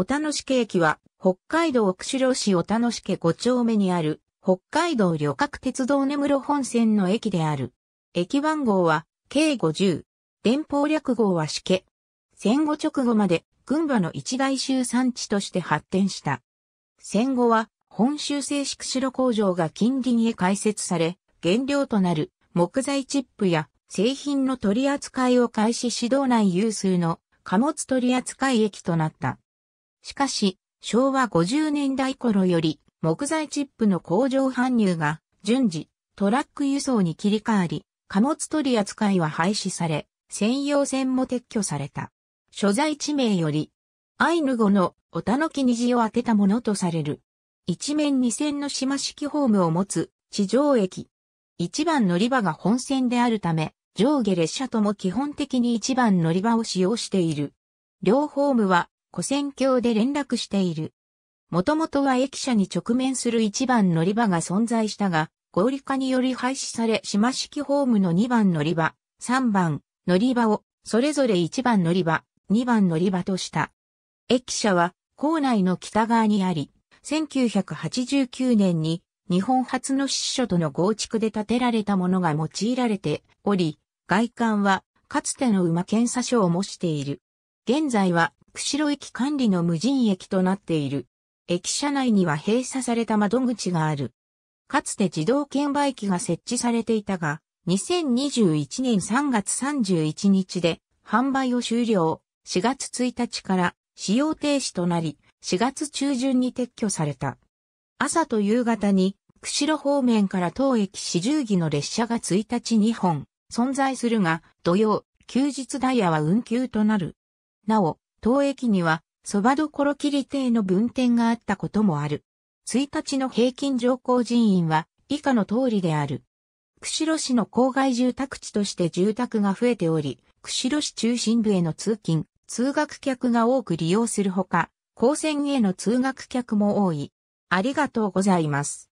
おたのしけ駅は、北海道釧路市おたのしけ5丁目にある、北海道旅客鉄道根室本線の駅である。駅番号は、K50。電報略号はしけ。戦後直後まで、群馬の一大集産地として発展した。戦後は、本州製宿城工場が近隣へ開設され、原料となる木材チップや製品の取り扱いを開始指導内有数の貨物取扱駅となった。しかし、昭和50年代頃より木材チップの工場搬入が順次トラック輸送に切り替わり、貨物取り扱いは廃止され、専用船も撤去された。所在地名より、アイヌ語のおたのき虹を当てたものとされる。一面二線の島式ホームを持つ地上駅。一番乗り場が本線であるため、上下列車とも基本的に一番乗り場を使用している。両ホームは跨線橋で連絡している。もともとは駅舎に直面する1番乗り場が存在したが、合理化により廃止され、島式ホームの2番乗り場、3番乗り場を、それぞれ1番乗り場、2番乗り場とした。駅舎は、校内の北側にあり、1989年に日本初の支所との合築で建てられたものが用いられており、外観はかつての馬検査所を模している。現在は釧路駅管理の無人駅となっている。駅舎内には閉鎖された窓口がある。かつて自動券売機が設置されていたが、2021年3月31日で販売を終了、4月1日から使用停止となり、4月中旬に撤去された。朝と夕方に、釧路方面から当駅四十儀の列車が1日2本存在するが、土曜、休日ダイヤは運休となる。なお、当駅には、蕎麦どころ切り亭の分店があったこともある。1日の平均乗降人員は以下の通りである。釧路市の郊外住宅地として住宅が増えており、釧路市中心部への通勤、通学客が多く利用するほか、高専への通学客も多い。ありがとうございます。